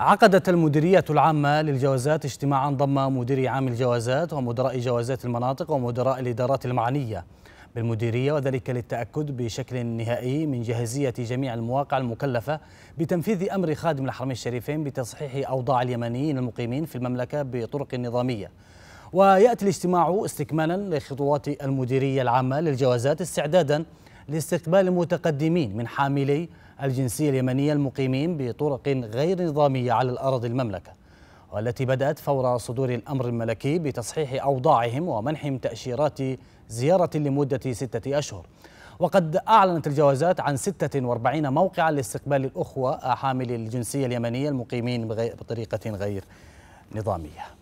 عقدت المديرية العامة للجوازات اجتماعا ضم مديري عام الجوازات ومدراء جوازات المناطق ومدراء الإدارات المعنية بالمديرية وذلك للتأكد بشكل نهائي من جاهزية جميع المواقع المكلفة بتنفيذ أمر خادم الحرمين الشريفين بتصحيح أوضاع اليمنيين المقيمين في المملكة بطرق نظامية ويأتي الاجتماع استكمالا لخطوات المديرية العامة للجوازات استعدادا لاستقبال المتقدمين من حاملي الجنسية اليمنية المقيمين بطرق غير نظامية على الأرض المملكة والتي بدأت فور صدور الأمر الملكي بتصحيح أوضاعهم ومنحهم تأشيرات زيارة لمدة ستة أشهر وقد أعلنت الجوازات عن 46 موقعا لاستقبال الأخوة حاملي الجنسية اليمنية المقيمين بطريقة غير نظامية